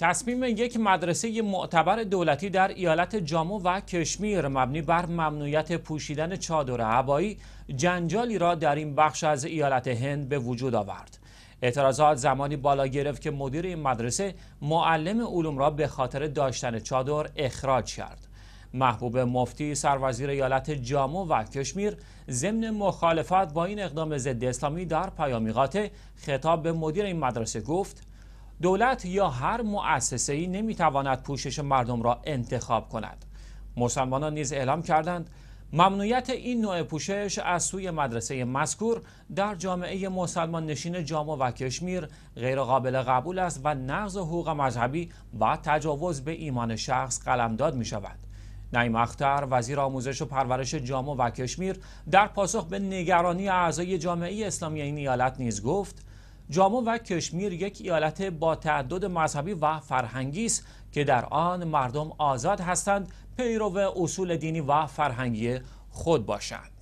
تصمیم یک مدرسه معتبر دولتی در ایالت جامو و کشمیر مبنی بر ممنوعیت پوشیدن چادر عبایی جنجالی را در این بخش از ایالت هند به وجود آورد. اعتراضات زمانی بالا گرفت که مدیر این مدرسه معلم علوم را به خاطر داشتن چادر اخراج کرد. محبوب مفتی سروزیر ایالت جامو و کشمیر ضمن مخالفت با این اقدام ضد اسلامی در پیامی خطاب به مدیر این مدرسه گفت دولت یا هر مؤسسه ای نمیتواند پوشش مردم را انتخاب کند مسلمانان نیز اعلام کردند ممنوعیت این نوع پوشش از سوی مدرسه مذکور در جامعه مسلمان نشین جامع و کشمیر غیرقابل قبول است و نقض حقوق مذهبی و تجاوز به ایمان شخص قلمداد می شود. نعیم اختر وزیر آموزش و پرورش جامع و کشمیر در پاسخ به نگرانی اعضای جامعه اسلامی این ایالت نیز گفت جامو و کشمیر یک ایالت با تعدد مذهبی و فرهنگی است که در آن مردم آزاد هستند پیرو اصول دینی و فرهنگی خود باشند